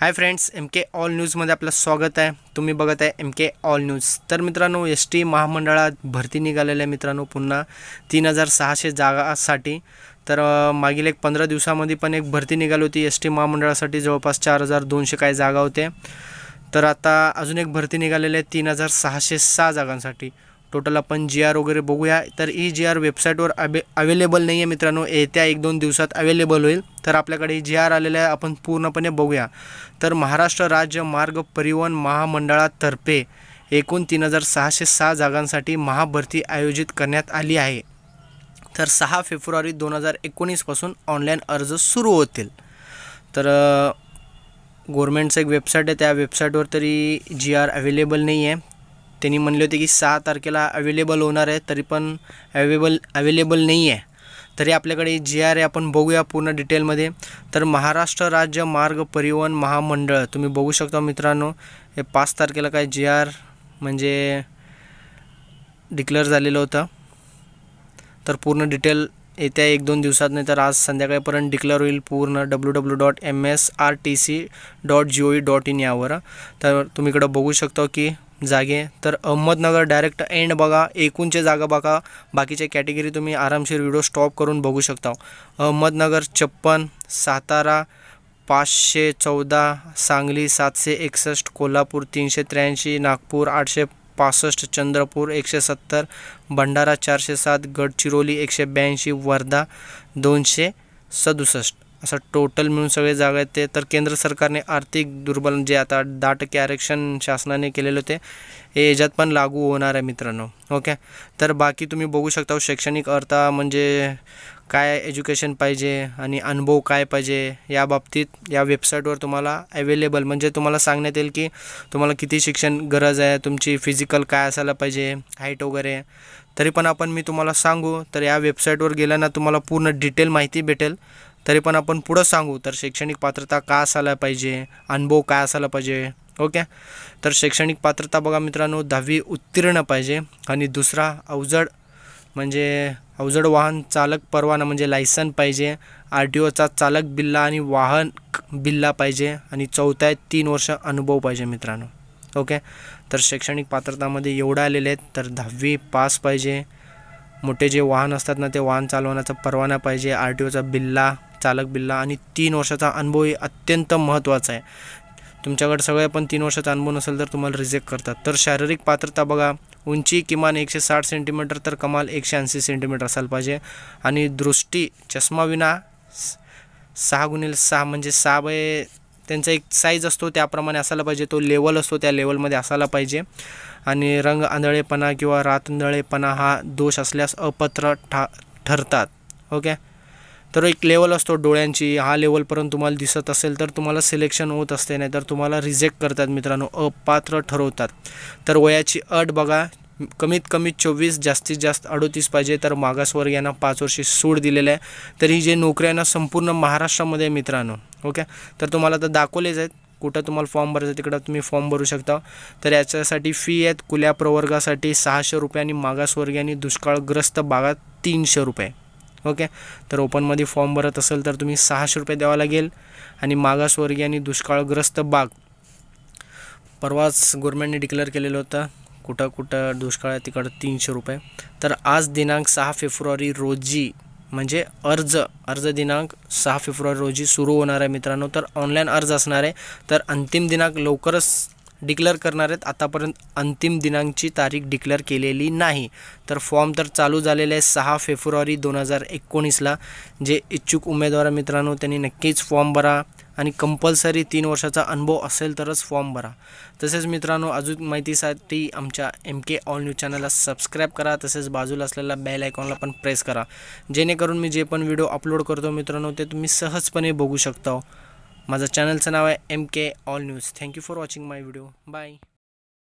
हाय friends M K all न्यूजमध्ये अपना स्वागत है तुम्हें बगत है एम के ऑल न्यूज तो मित्रों एस टी महामंडळात भरती निघालेल्या मित्रांनो पुनः तीन हजार सहाशे जागासाठी तर अं, एक पंद्रह दिवसामध्ये पण एक भर्ती निगा होती एस टी महामंडळासाठी जवरपास चार हजार दोनशे का जागा होते तर आता अजून एक भर्ती निगा तीन हजार सहाशे सहा जागांसाठी टोटल आपण जी आर वगैरे बघूया तर ई जी आर वेबसाईटवर अवे अवेलेबल नाही आहे मित्रांनो येत्या एक दोन दिवसात अवेलेबल होईल तर आपल्याकडे ई जी आर आलेलं आहे आपण पूर्णपणे बघूया तर महाराष्ट्र राज्य मार्ग परिवहन महामंडळातर्फे एकूण तीन हजार सहाशे सहा जागांसाठी महाभरती आयोजित करण्यात आली आहे तर सहा फेब्रुवारी दोन हजार एकोणीसपासून ऑनलाईन अर्ज सुरू होतील तर गोरमेंटचं एक वेबसाईट आहे त्या वेबसाईटवर तरी जी आर अवेलेबल नाही आहे त्यांनी म्हणले होते की सहा तारखेला अवेलेबल होणार आहे तरी पण अवेलेबल अवेलेबल नाही आहे तरी आपल्याकडे जी आर आहे आपण बघूया पूर्ण डिटेलमध्ये तर महाराष्ट्र राज्य मार्ग परिवहन महामंडळ तुम्ही बघू शकता मित्रांनो हे पाच तारखेला काय जी आर म्हणजे डिक्लेअर झालेलं होतं तर पूर्ण डिटेल येत्या एक दोन दिवसात नाही तर आज संध्याकाळपर्यंत डिक्लेअर होईल पूर्ण W W dot M S R T C dot G O E dot in यावर तर तुम्ही इकडं बघू शकता की जागे तर अहमदनगर डायरेक्ट एंड बघा एकूणचे जागा बघा बाकीचे कॅटेगरी तुम्ही आरामशीर व्हिडिओ स्टॉप करून बघू शकता अहमदनगर छप्पन सातारा पाचशे चौदा सांगली सातशे एकसष्ट कोल्हापूर तीनशे त्र्याऐंशी नागपूर आठशे पासष्ट चंद्रपूर एकशे सत्तर भंडारा चारशे सात गडचिरोली एकशे ब्याऐंशी वर्धा दोनशे सदुसष्ट असं टोटल मिळून सगळे जागा येते ते तर केंद्र सरकारने आर्थिक दुर्बल जे आता दहा टक्के आरक्षण शासनाने केलेलं होते हे याच्यात पण लागू होणार आहे मित्रांनो ओके तर बाकी तुम्ही बघू शकता हो, शैक्षणिक अर्थ म्हणजे काय एज्युकेशन पाहिजे आणि अनुभव काय पाहिजे या बाबतीत या वेबसाईटवर तुम्हाला अवेलेबल म्हणजे तुम्हाला सांगण्यात येईल की तुम्हाला किती शिक्षण गरज आहे तुमची फिजिकल काय असायला पाहिजे हाईट वगैरे तरी पण आपण मी तुम्हाला सांगू तर या वेबसाईटवर गेल्यानं तुम्हाला पूर्ण डिटेल माहिती भेटेल तरी पण आपण पुढं सांगू तर शैक्षणिक पात्रता का असायला पाहिजे अनुभव काय असायला पाहिजे ओके तर शैक्षणिक पात्रता बघा मित्रांनो दहावी उत्तीर्ण पाहिजे आणि दुसरा अवजड म्हणजे अवजड वाहन चालक परवाना म्हणजे लायसन पाहिजे आर टी ओचा चालक बिल्ला आणि वाहन बिल्ला पाहिजे आणि चौथा आहे तीन वर्ष अनुभव पाहिजे मित्रांनो ओके तर शैक्षणिक पात्रतामध्ये एवढं आलेले आहेत तर दहावी पास पाहिजे मोठे जे वाहन असतात ना ते वाहन चालवण्याचा परवाना पाहिजे आर टी ओचा बिल्ला चालक बिल्ला आणि तीन वर्षाचा अनुभव हे अत्यंत महत्त्वाचा आहे तुमच्याकडे सगळे पण तीन वर्षाचा अनुभव नसेल तर तुम्हाला रिजेक्ट करतात तर शारीरिक पात्रता बघा उंची किमान एकशे साठ सेंटीमीटर तर कमाल एकशे ऐंशी सेंटीमीटर असायला पाहिजे आणि दृष्टी चष्माविना सहा गुणिले सहा म्हणजे सहा बाय त्यांचा एक साईज असतो त्याप्रमाणे असायला पाहिजे तो लेवल असतो त्या लेवलमध्ये असायला पाहिजे आणि रंग आंधळेपणा किंवा रात हा दोष असल्यास अपत्र ठा ठरतात ओके तर एक लेवल असतो डोळ्यांची हा लेवलपर्यंत तुम्हाला दिसत असेल तर तुम्हाला सिलेक्शन होत असते नाही तर तुम्हाला रिजेक्ट करतात मित्रांनो अपात्र ठरवतात तर वयाची अट बघा कमीत कमी चोवीस जास्तीत जास्त अडोतीस पाहिजे तर मागासवर्गीयांना पाच वर्षी सूट दिलेलं आहे तर ही जे नोकऱ्यांना संपूर्ण महाराष्ट्रामध्ये मित्रांनो ओके तर तुम्हाला तर दाखवलेच आहेत कुठं तुम्हाला फॉर्म भरायचा तिकडं तुम्ही फॉर्म भरू शकता तर याच्यासाठी फी आहेत कुल्या प्रवर्गासाठी सहाशे रुपये आणि मागासवर्गीय आणि दुष्काळग्रस्त भागात तीनशे रुपये ओके तर ओपनमध्ये फॉर्म भरत असेल तर तुम्ही सहाशे रुपये द्यावा लागेल आणि मागासवर्गीय आणि दुष्काळग्रस्त बाग परवाच गव्हर्नमेंटने डिक्लेअर केलेलं होतं कुठं कुठं दुष्काळ आहे तिकडं तीनशे रुपये तर आज दिनांक सहा फेब्रुवारी रोजी म्हणजे अर्ज अर्ज दिनांक सहा फेब्रुवारी रोजी सुरू होणार आहे मित्रांनो तर ऑनलाईन अर्ज असणार आहे तर अंतिम दिनांक लवकरच डिक्लेअर करणार आहेत आतापर्यंत अंतिम दिनांकची तारीख डिक्लेअर केलेली नाही तर फॉर्म तर चालू झालेले आहे सहा फेब्रुवारी दोन हजार एकोणीसला जे इच्छुक उमेदवार मित्रांनो त्यांनी नक्कीच फॉर्म भरा आणि कंपल्सरी तीन वर्षाचा अनुभव असेल तरच फॉर्म भरा तसेच मित्रांनो अजून माहितीसाठी आमच्या एम के ऑल न्यूज चॅनलला सबस्क्राईब करा तसेच बाजूला असलेल्या बेल आयकॉनला पण प्रेस करा जेणेकरून मी जे पण व्हिडिओ अपलोड करतो मित्रांनो ते तुम्ही सहजपणे बघू शकता माझं चॅनलचं नाव आहे M K all news thank you for watching my video bye